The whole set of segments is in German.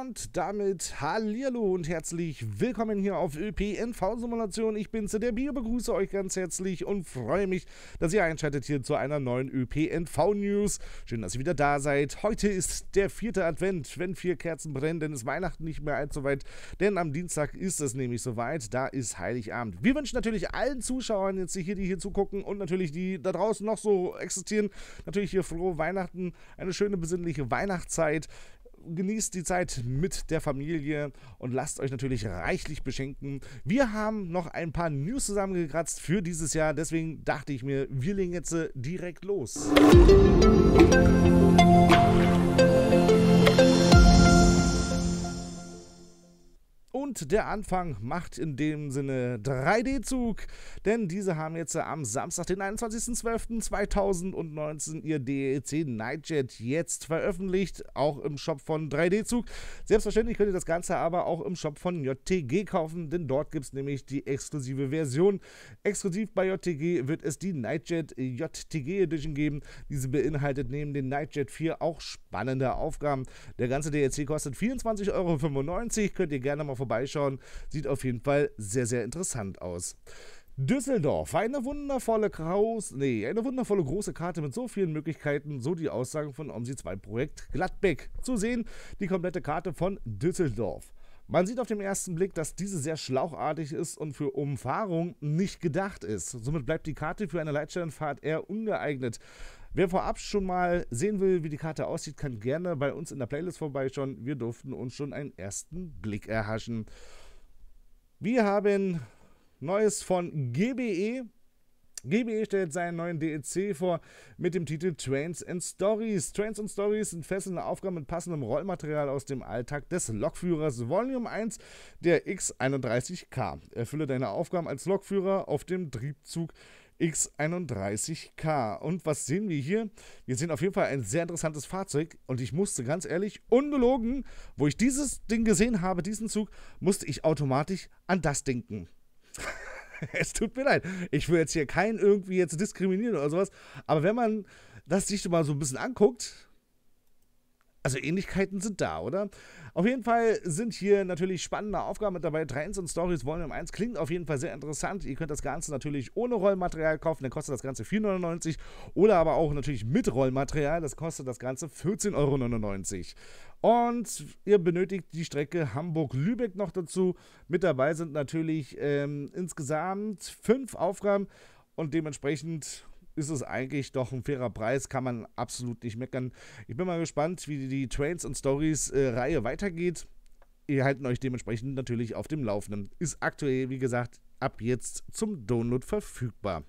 Und damit Hallihallo und herzlich willkommen hier auf ÖPNV-Simulation. Ich bin der Bier, begrüße euch ganz herzlich und freue mich, dass ihr einschaltet hier zu einer neuen ÖPNV-News. Schön, dass ihr wieder da seid. Heute ist der vierte Advent. Wenn vier Kerzen brennen, dann ist Weihnachten nicht mehr allzu weit, denn am Dienstag ist es nämlich soweit. Da ist Heiligabend. Wir wünschen natürlich allen Zuschauern jetzt hier, die hier zugucken und natürlich die da draußen noch so existieren, natürlich hier frohe Weihnachten, eine schöne besinnliche Weihnachtszeit genießt die Zeit mit der Familie und lasst euch natürlich reichlich beschenken. Wir haben noch ein paar News zusammengekratzt für dieses Jahr, deswegen dachte ich mir, wir legen jetzt äh, direkt los. Musik und der Anfang macht in dem Sinne 3D-Zug, denn diese haben jetzt am Samstag, den 21.12.2019 ihr DEC Nightjet jetzt veröffentlicht, auch im Shop von 3D-Zug. Selbstverständlich könnt ihr das Ganze aber auch im Shop von JTG kaufen, denn dort gibt es nämlich die exklusive Version. Exklusiv bei JTG wird es die Nightjet JTG Edition geben. Diese beinhaltet neben den Nightjet 4 auch spannende Aufgaben. Der ganze DLC e kostet 24,95 Euro. Könnt ihr gerne mal vorbeischauen vorbeischauen. Sieht auf jeden Fall sehr, sehr interessant aus. Düsseldorf, eine wundervolle Kraus, nee, eine wundervolle große Karte mit so vielen Möglichkeiten, so die Aussagen von OMSI 2 Projekt Gladbeck. Zu sehen die komplette Karte von Düsseldorf. Man sieht auf den ersten Blick, dass diese sehr schlauchartig ist und für Umfahrung nicht gedacht ist. Somit bleibt die Karte für eine Leitstellenfahrt eher ungeeignet. Wer vorab schon mal sehen will, wie die Karte aussieht, kann gerne bei uns in der Playlist vorbeischauen. Wir durften uns schon einen ersten Blick erhaschen. Wir haben Neues von GBE. GBE stellt seinen neuen DLC e vor mit dem Titel Trains and Stories. Trains and Stories sind fesselnde Aufgaben mit passendem Rollmaterial aus dem Alltag des Lokführers. Volume 1 der X31K. Erfülle deine Aufgaben als Lokführer auf dem Triebzug X31K. Und was sehen wir hier? Wir sehen auf jeden Fall ein sehr interessantes Fahrzeug. Und ich musste ganz ehrlich, ungelogen, wo ich dieses Ding gesehen habe, diesen Zug, musste ich automatisch an das denken. es tut mir leid. Ich will jetzt hier keinen irgendwie jetzt diskriminieren oder sowas. Aber wenn man das sich mal so ein bisschen anguckt, also Ähnlichkeiten sind da, oder? Auf jeden Fall sind hier natürlich spannende Aufgaben mit dabei. 3 und Stories Volume 1 klingt auf jeden Fall sehr interessant. Ihr könnt das Ganze natürlich ohne Rollmaterial kaufen, dann kostet das Ganze 4,99 oder aber auch natürlich mit Rollmaterial, das kostet das Ganze 14,99 Euro. Und ihr benötigt die Strecke Hamburg-Lübeck noch dazu. Mit dabei sind natürlich ähm, insgesamt fünf Aufgaben und dementsprechend ist es eigentlich doch ein fairer Preis, kann man absolut nicht meckern. Ich bin mal gespannt, wie die Trains und Stories äh, Reihe weitergeht. Ihr halten euch dementsprechend natürlich auf dem Laufenden. Ist aktuell, wie gesagt, ab jetzt zum Download verfügbar.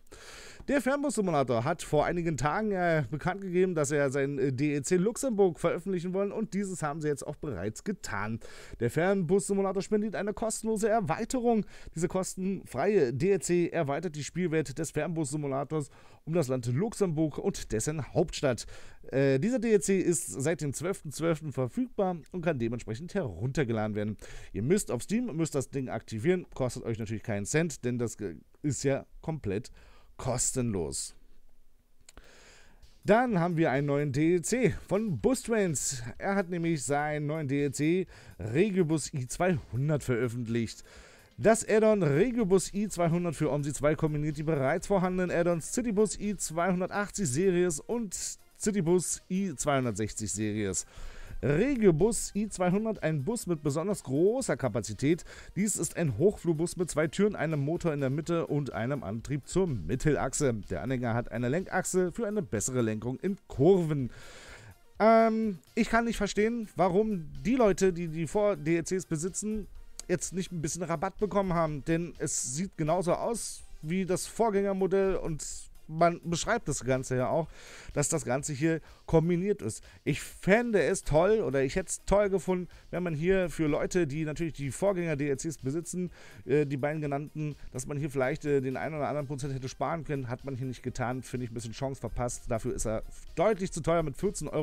Der Fernbus-Simulator hat vor einigen Tagen äh, bekannt gegeben, dass er sein äh, DEC Luxemburg veröffentlichen wollen und dieses haben sie jetzt auch bereits getan. Der Fernbus-Simulator spendet eine kostenlose Erweiterung. Diese kostenfreie DEC erweitert die Spielwelt des Fernbus-Simulators um das Land Luxemburg und dessen Hauptstadt. Äh, dieser DEC ist seit dem 12.12. .12. verfügbar und kann dementsprechend heruntergeladen werden. Ihr müsst auf Steam, müsst das Ding aktivieren, kostet euch natürlich keinen Cent Prozent, denn das ist ja komplett kostenlos. Dann haben wir einen neuen DLC e von Bustrends. Er hat nämlich seinen neuen DLC Regibus i200 veröffentlicht. Das Addon Regibus i200 für OMSI 2 kombiniert die bereits vorhandenen Addons Citybus i280 Series und Citybus i260 Series. Regiobus I200, ein Bus mit besonders großer Kapazität. Dies ist ein Hochflugbus mit zwei Türen, einem Motor in der Mitte und einem Antrieb zur Mittelachse. Der Anhänger hat eine Lenkachse für eine bessere Lenkung in Kurven. Ähm, ich kann nicht verstehen, warum die Leute, die die Vor-DLCs besitzen, jetzt nicht ein bisschen Rabatt bekommen haben, denn es sieht genauso aus wie das Vorgängermodell und man beschreibt das Ganze ja auch, dass das Ganze hier kombiniert ist. Ich fände es toll oder ich hätte es toll gefunden, wenn man hier für Leute, die natürlich die Vorgänger-DLCs besitzen, äh, die beiden genannten, dass man hier vielleicht äh, den einen oder anderen Prozent hätte sparen können. Hat man hier nicht getan, finde ich ein bisschen Chance verpasst. Dafür ist er deutlich zu teuer mit 14,99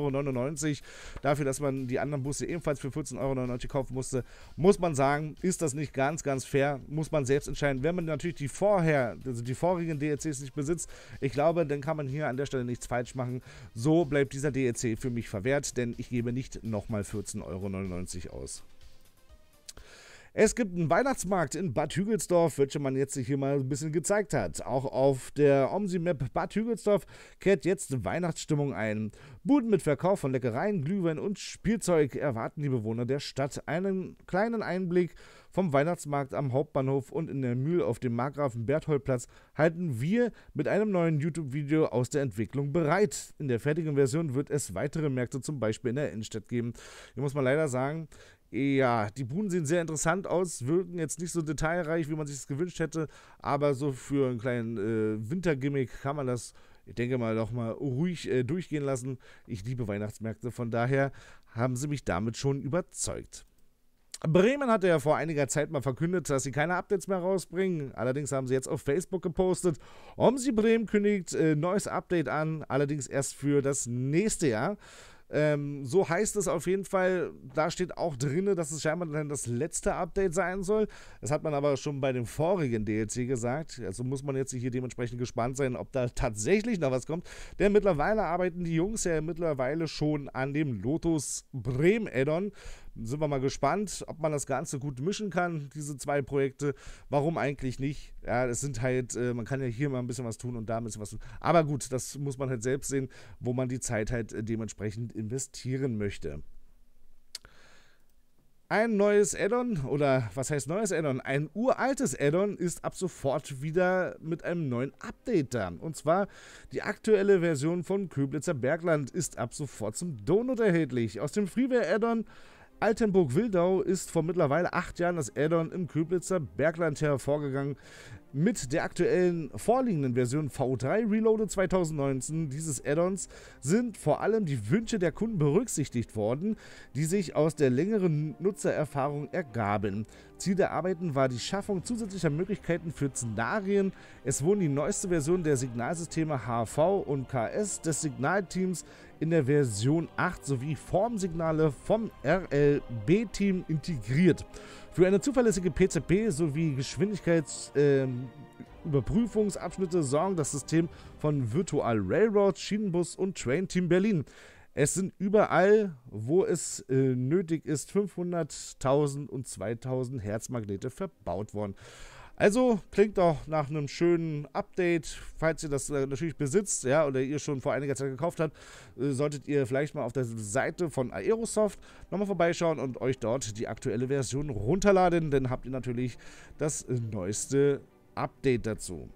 Euro. Dafür, dass man die anderen Busse ebenfalls für 14,99 Euro kaufen musste, muss man sagen, ist das nicht ganz, ganz fair. Muss man selbst entscheiden. Wenn man natürlich die vorher, also die vorigen DLCs nicht besitzt, ich glaube, dann kann man hier an der Stelle nichts falsch machen. So bleibt dieser DLC für mich verwehrt, denn ich gebe nicht nochmal 14,99 Euro aus. Es gibt einen Weihnachtsmarkt in Bad Hügelsdorf, welcher man jetzt hier mal ein bisschen gezeigt hat. Auch auf der Omsi-Map Bad Hügelsdorf kehrt jetzt Weihnachtsstimmung ein. Buden mit Verkauf von Leckereien, Glühwein und Spielzeug erwarten die Bewohner der Stadt. Einen kleinen Einblick vom Weihnachtsmarkt am Hauptbahnhof und in der Mühl auf dem Markgrafen Bertholdplatz halten wir mit einem neuen YouTube-Video aus der Entwicklung bereit. In der fertigen Version wird es weitere Märkte zum Beispiel in der Innenstadt geben. Ich muss mal leider sagen, ja, die Buden sehen sehr interessant aus, wirken jetzt nicht so detailreich, wie man sich das gewünscht hätte, aber so für einen kleinen äh, Wintergimmick kann man das, ich denke mal, doch mal ruhig äh, durchgehen lassen. Ich liebe Weihnachtsmärkte, von daher haben sie mich damit schon überzeugt. Bremen hatte ja vor einiger Zeit mal verkündet, dass sie keine Updates mehr rausbringen. Allerdings haben sie jetzt auf Facebook gepostet, Omsi Bremen kündigt äh, neues Update an, allerdings erst für das nächste Jahr. Ähm, so heißt es auf jeden Fall. Da steht auch drin, dass es scheinbar dann das letzte Update sein soll. Das hat man aber schon bei dem vorigen DLC gesagt. Also muss man jetzt hier dementsprechend gespannt sein, ob da tatsächlich noch was kommt. Denn mittlerweile arbeiten die Jungs ja mittlerweile schon an dem Lotus Bremen Addon, sind wir mal gespannt, ob man das Ganze gut mischen kann, diese zwei Projekte. Warum eigentlich nicht? Ja, es sind halt, äh, man kann ja hier mal ein bisschen was tun und da ein bisschen was tun. Aber gut, das muss man halt selbst sehen, wo man die Zeit halt äh, dementsprechend investieren möchte. Ein neues Addon oder was heißt neues Addon? Ein uraltes Addon ist ab sofort wieder mit einem neuen Update da. Und zwar die aktuelle Version von Köblitzer Bergland ist ab sofort zum Donut erhältlich. Aus dem Freeware Addon Altenburg-Wildau ist vor mittlerweile acht Jahren das Addon im Köblitzer Bergland hervorgegangen. Mit der aktuellen vorliegenden Version V3 Reloaded 2019 dieses Addons sind vor allem die Wünsche der Kunden berücksichtigt worden, die sich aus der längeren Nutzererfahrung ergaben. Ziel der Arbeiten war die Schaffung zusätzlicher Möglichkeiten für Szenarien. Es wurden die neueste Version der Signalsysteme HV und KS des Signalteams in der Version 8 sowie Formsignale vom RLB-Team integriert. Für eine zuverlässige PCP sowie Geschwindigkeitsüberprüfungsabschnitte ähm, äh, sorgen das System von Virtual Railroad, Schienenbus und Train Team Berlin. Es sind überall, wo es äh, nötig ist, 500.000 und 2.000 Hertz Magnete verbaut worden. Also klingt doch nach einem schönen Update. Falls ihr das äh, natürlich besitzt, ja, oder ihr schon vor einiger Zeit gekauft habt, äh, solltet ihr vielleicht mal auf der Seite von Aerosoft nochmal vorbeischauen und euch dort die aktuelle Version runterladen. Dann habt ihr natürlich das neueste Update dazu.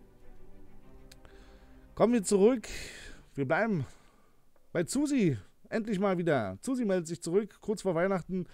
Kommen wir zurück. Wir bleiben bei Susi. Endlich mal wieder. Susi meldet sich zurück, kurz vor Weihnachten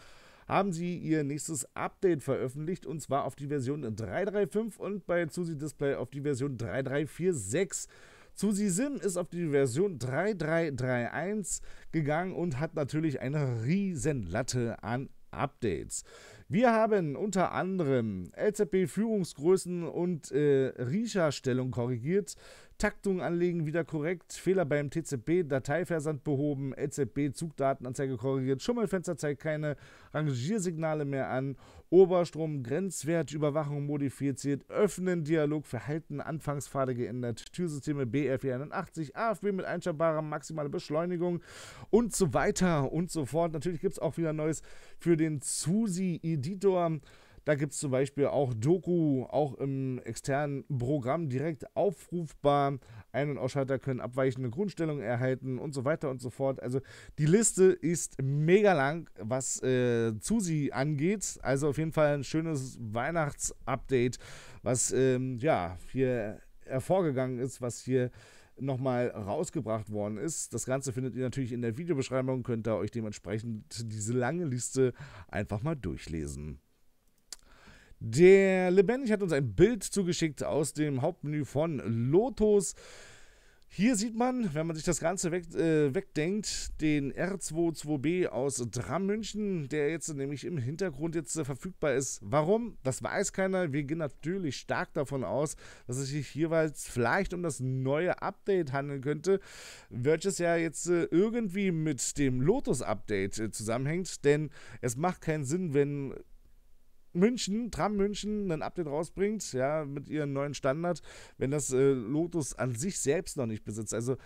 haben sie ihr nächstes Update veröffentlicht und zwar auf die Version 335 und bei Susi Display auf die Version 3346. Susi Sim ist auf die Version 3331 gegangen und hat natürlich eine riesen Latte an Updates. Wir haben unter anderem LZB-Führungsgrößen und äh, risha korrigiert. Taktung anlegen wieder korrekt, Fehler beim TCP, Dateiversand behoben, LZB, Zugdatenanzeige korrigiert, Schummelfenster zeigt keine Rangiersignale mehr an, Oberstrom, Grenzwert, Überwachung modifiziert, Öffnen, Dialog, Verhalten, Anfangspfade geändert, Türsysteme BR481, AFB mit einstellbarer maximaler Beschleunigung und so weiter und so fort. Natürlich gibt es auch wieder Neues für den Susi-Editor. Da gibt es zum Beispiel auch Doku, auch im externen Programm direkt aufrufbar. Ein- und Ausschalter können abweichende Grundstellungen erhalten und so weiter und so fort. Also die Liste ist mega lang, was äh, Zusi angeht. Also auf jeden Fall ein schönes Weihnachtsupdate, was ähm, ja hier hervorgegangen ist, was hier nochmal rausgebracht worden ist. Das Ganze findet ihr natürlich in der Videobeschreibung, könnt ihr euch dementsprechend diese lange Liste einfach mal durchlesen. Der Lebendig hat uns ein Bild zugeschickt aus dem Hauptmenü von Lotus. Hier sieht man, wenn man sich das Ganze weg, äh, wegdenkt, den R22B aus Dram der jetzt nämlich im Hintergrund jetzt äh, verfügbar ist. Warum? Das weiß keiner. Wir gehen natürlich stark davon aus, dass es sich jeweils vielleicht um das neue Update handeln könnte, welches ja jetzt äh, irgendwie mit dem Lotus-Update äh, zusammenhängt, denn es macht keinen Sinn, wenn München, Tram München, ein Update rausbringt, ja, mit ihren neuen Standard, wenn das äh, Lotus an sich selbst noch nicht besitzt. Also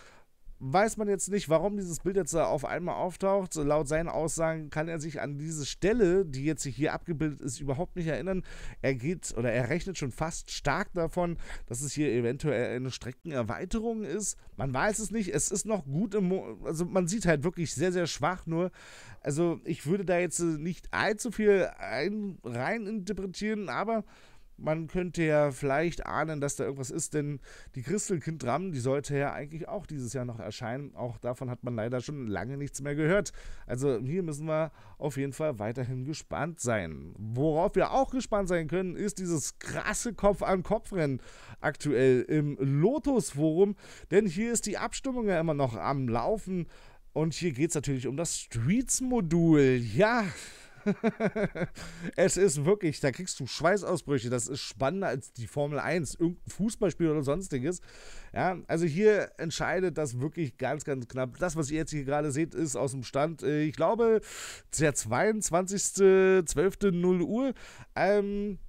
weiß man jetzt nicht, warum dieses Bild jetzt auf einmal auftaucht. Laut seinen Aussagen kann er sich an diese Stelle, die jetzt hier abgebildet ist, überhaupt nicht erinnern. Er geht oder er rechnet schon fast stark davon, dass es hier eventuell eine Streckenerweiterung ist. Man weiß es nicht. Es ist noch gut im, Mo also man sieht halt wirklich sehr, sehr schwach nur. Also ich würde da jetzt nicht allzu viel ein, rein interpretieren, aber man könnte ja vielleicht ahnen, dass da irgendwas ist, denn die Christelkind-Ram, die sollte ja eigentlich auch dieses Jahr noch erscheinen. Auch davon hat man leider schon lange nichts mehr gehört. Also hier müssen wir auf jeden Fall weiterhin gespannt sein. Worauf wir auch gespannt sein können, ist dieses krasse Kopf-an-Kopf-Rennen aktuell im Lotus-Forum. Denn hier ist die Abstimmung ja immer noch am Laufen. Und hier geht es natürlich um das Streets-Modul. Ja, es ist wirklich, da kriegst du Schweißausbrüche. Das ist spannender als die Formel 1, irgendein Fußballspiel oder sonstiges. Ja, also hier entscheidet das wirklich ganz, ganz knapp. Das, was ihr jetzt hier gerade seht, ist aus dem Stand, äh, ich glaube, der 22.12.0 Uhr. Ähm,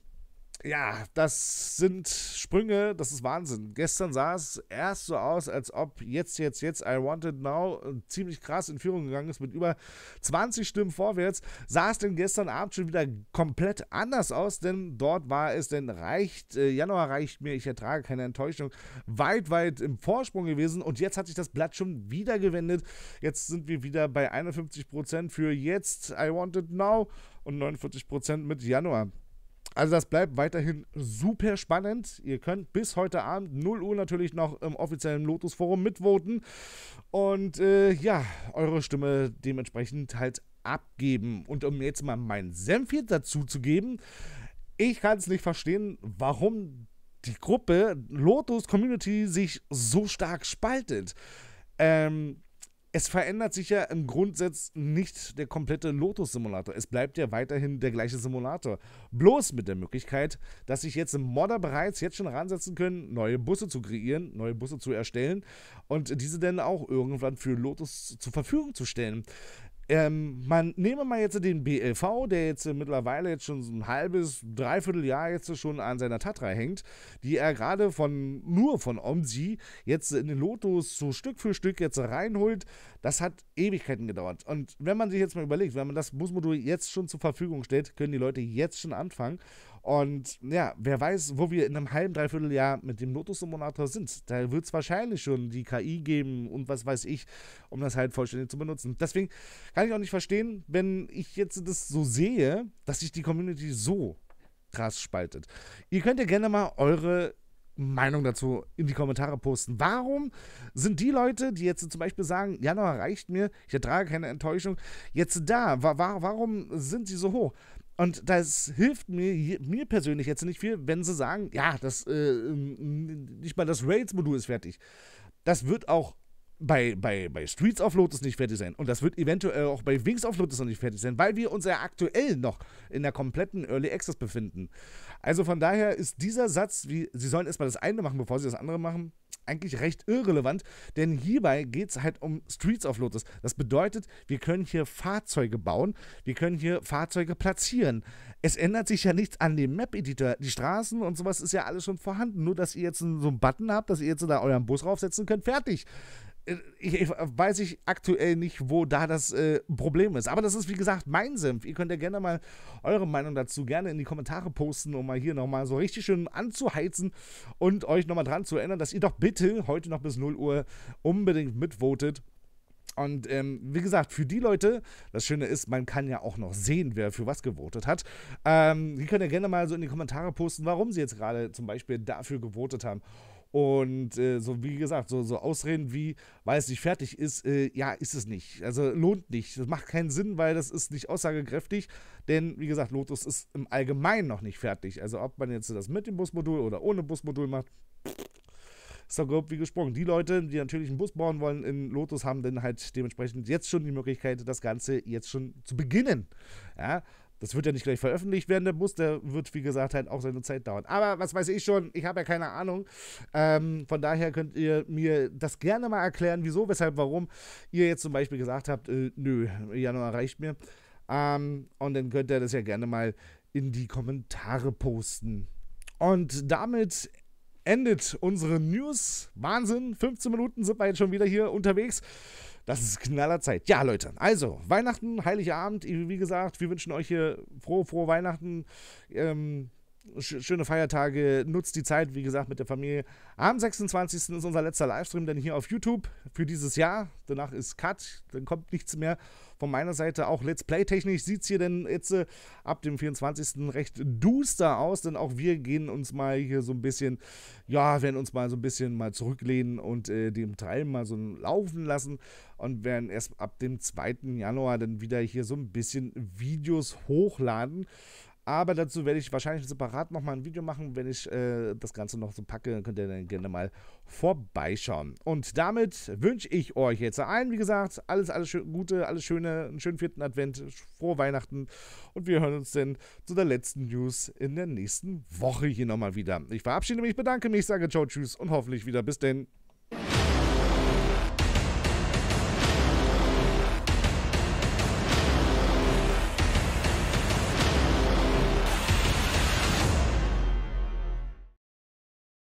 ja, das sind Sprünge, das ist Wahnsinn. Gestern sah es erst so aus, als ob jetzt, jetzt, jetzt I Wanted Now äh, ziemlich krass in Führung gegangen ist mit über 20 Stimmen vorwärts. Sah es denn gestern Abend schon wieder komplett anders aus, denn dort war es, denn reicht, äh, Januar reicht mir, ich ertrage keine Enttäuschung, weit, weit im Vorsprung gewesen und jetzt hat sich das Blatt schon wieder gewendet. Jetzt sind wir wieder bei 51% für jetzt I Wanted Now und 49% mit Januar. Also das bleibt weiterhin super spannend. Ihr könnt bis heute Abend 0 Uhr natürlich noch im offiziellen Lotus Forum mitvoten und äh, ja, eure Stimme dementsprechend halt abgeben. Und um jetzt mal meinen Senf hier dazu zu geben, ich kann es nicht verstehen, warum die Gruppe Lotus Community sich so stark spaltet. Ähm, es verändert sich ja im Grundsatz nicht der komplette Lotus-Simulator. Es bleibt ja weiterhin der gleiche Simulator. Bloß mit der Möglichkeit, dass sich jetzt im Modder bereits jetzt schon ransetzen können, neue Busse zu kreieren, neue Busse zu erstellen und diese dann auch irgendwann für Lotus zur Verfügung zu stellen. Ähm, man nehme mal jetzt den BLV, der jetzt äh, mittlerweile jetzt schon ein halbes, dreiviertel Jahr jetzt schon an seiner Tatra hängt, die er gerade von nur von Omsi jetzt in den Lotus so Stück für Stück jetzt reinholt, das hat Ewigkeiten gedauert. Und wenn man sich jetzt mal überlegt, wenn man das Busmodul jetzt schon zur Verfügung stellt, können die Leute jetzt schon anfangen und ja, wer weiß, wo wir in einem halben, dreiviertel Jahr mit dem Lotus-Simulator sind. Da wird es wahrscheinlich schon die KI geben und was weiß ich, um das halt vollständig zu benutzen. Deswegen kann ich auch nicht verstehen, wenn ich jetzt das so sehe, dass sich die Community so krass spaltet. Ihr könnt ja gerne mal eure Meinung dazu in die Kommentare posten. Warum sind die Leute, die jetzt zum Beispiel sagen, Januar reicht mir, ich ertrage keine Enttäuschung, jetzt da? Warum sind sie so hoch? Und das hilft mir, mir persönlich jetzt nicht viel, wenn sie sagen, ja, das äh, ähm, nicht mal das Raids-Modul ist fertig. Das wird auch bei, bei, bei Streets of Lotus nicht fertig sein. Und das wird eventuell auch bei Wings of Lotus noch nicht fertig sein, weil wir uns ja aktuell noch in der kompletten Early Access befinden. Also von daher ist dieser Satz, wie sie sollen erstmal das eine machen, bevor sie das andere machen, eigentlich recht irrelevant, denn hierbei geht es halt um Streets of Lotus. Das bedeutet, wir können hier Fahrzeuge bauen, wir können hier Fahrzeuge platzieren. Es ändert sich ja nichts an dem Map-Editor. Die Straßen und sowas ist ja alles schon vorhanden. Nur, dass ihr jetzt so einen Button habt, dass ihr jetzt da euren Bus raufsetzen könnt, fertig. Äh, ich, ich, äh, weiß ich aktuell nicht, wo da das äh, Problem ist. Aber das ist, wie gesagt, mein Senf. Ihr könnt ja gerne mal eure Meinung dazu gerne in die Kommentare posten, um mal hier nochmal so richtig schön anzuheizen und euch nochmal dran zu erinnern, dass ihr doch bitte heute noch bis 0 Uhr unbedingt mitvotet. Und ähm, wie gesagt, für die Leute, das Schöne ist, man kann ja auch noch sehen, wer für was gewotet hat. Ähm, die könnt ihr gerne mal so in die Kommentare posten, warum sie jetzt gerade zum Beispiel dafür gewotet haben und äh, so wie gesagt, so, so Ausreden wie, weil es nicht fertig ist, äh, ja, ist es nicht. Also lohnt nicht. Das macht keinen Sinn, weil das ist nicht aussagekräftig. Denn wie gesagt, Lotus ist im Allgemeinen noch nicht fertig. Also ob man jetzt das mit dem Busmodul oder ohne Busmodul macht, ist doch grob wie gesprungen. Die Leute, die natürlich einen Bus bauen wollen in Lotus, haben dann halt dementsprechend jetzt schon die Möglichkeit, das Ganze jetzt schon zu beginnen. Ja, das wird ja nicht gleich veröffentlicht werden, der muss, der wird, wie gesagt, halt auch seine Zeit dauern. Aber was weiß ich schon, ich habe ja keine Ahnung. Ähm, von daher könnt ihr mir das gerne mal erklären, wieso, weshalb, warum ihr jetzt zum Beispiel gesagt habt, äh, nö, Januar reicht mir. Ähm, und dann könnt ihr das ja gerne mal in die Kommentare posten. Und damit endet unsere News. Wahnsinn, 15 Minuten sind wir jetzt schon wieder hier unterwegs. Das ist Knallerzeit. Ja, Leute, also Weihnachten, Heiligabend, wie gesagt, wir wünschen euch hier frohe, frohe Weihnachten. Ähm, schöne Feiertage, nutzt die Zeit, wie gesagt, mit der Familie. Am 26. ist unser letzter Livestream denn hier auf YouTube für dieses Jahr. Danach ist Cut, dann kommt nichts mehr von meiner Seite. Auch Let's Play-technisch sieht es hier denn jetzt äh, ab dem 24. recht duster aus, denn auch wir gehen uns mal hier so ein bisschen, ja, werden uns mal so ein bisschen mal zurücklehnen und äh, dem Teil mal so laufen lassen und werden erst ab dem 2. Januar dann wieder hier so ein bisschen Videos hochladen. Aber dazu werde ich wahrscheinlich separat nochmal ein Video machen. Wenn ich äh, das Ganze noch so packe, dann könnt ihr dann gerne mal vorbeischauen. Und damit wünsche ich euch jetzt allen, wie gesagt, alles, alles Gute, alles Schöne, einen schönen vierten Advent, frohe Weihnachten. Und wir hören uns dann zu der letzten News in der nächsten Woche hier nochmal wieder. Ich verabschiede mich, bedanke mich, sage ciao, tschüss und hoffentlich wieder bis denn.